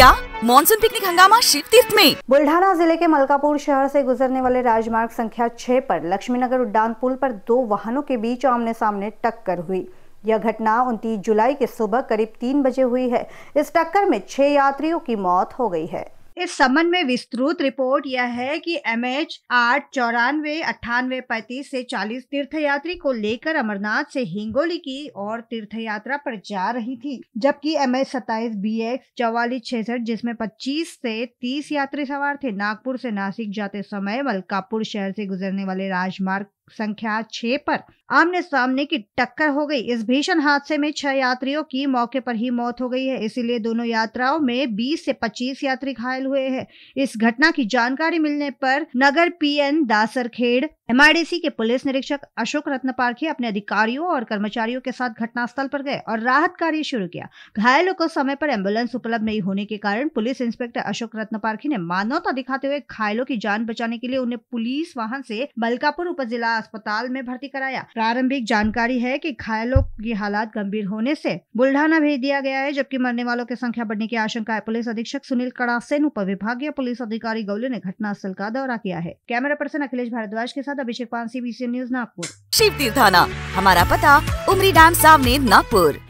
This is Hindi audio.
क्या मॉनसून पिकनिक हंगामा शिव तीर्थ में बुल्ढाना जिले के मलकापुर शहर से गुजरने वाले राजमार्ग संख्या छह पर लक्ष्मीनगर उड्डान पुल पर दो वाहनों के बीच आमने सामने टक्कर हुई यह घटना उनतीस जुलाई के सुबह करीब तीन बजे हुई है इस टक्कर में छह यात्रियों की मौत हो गई है इस संबंध में विस्तृत रिपोर्ट यह है कि एम एच आठ चौरानवे अट्ठानवे पैतीस से तीर्थ तीर्थयात्री को लेकर अमरनाथ से हिंगोली की और तीर्थ यात्रा पर जा रही थी जबकि एम एच सत्ताईस बी एक्स चौवालीस छसठ जिसमे पच्चीस से तीस यात्री सवार थे नागपुर से नासिक जाते समय मलकापुर शहर से गुजरने वाले राजमार्ग संख्या छह पर आमने सामने की टक्कर हो गई इस भीषण हादसे में छह यात्रियों की मौके पर ही मौत हो गई है इसीलिए दोनों यात्राओं में 20 से 25 यात्री घायल हुए हैं इस घटना की जानकारी मिलने पर नगर पीएन दासरखेड़ एमआरडीसी के पुलिस निरीक्षक अशोक रत्न पार्खी अपने अधिकारियों और कर्मचारियों के साथ घटनास्थल पर गए और राहत कार्य शुरू किया घायलों को समय पर एम्बुलेंस उपलब्ध नहीं होने के कारण पुलिस इंस्पेक्टर अशोक रत्न पार्खी ने मानवता दिखाते हुए घायलों की जान बचाने के लिए उन्हें पुलिस वाहन से मलकापुर उप जिला अस्पताल में भर्ती कराया प्रारंभिक जानकारी है कि घायलों की हालात गंभीर होने से बुल्ढाना भेज दिया गया है जबकि मरने वालों की संख्या बढ़ने की आशंका है पुलिस अधीक्षक सुनील कड़ासेन उप विभागीय पुलिस अधिकारी गौले ने घटना स्थल का दौरा किया है कैमरा पर्सन अखिलेश भारद्वाज के साथ अभिषेक पान सी न्यूज नागपुर शिव तीर्थाना हमारा पता उमरी डैम सामने नागपुर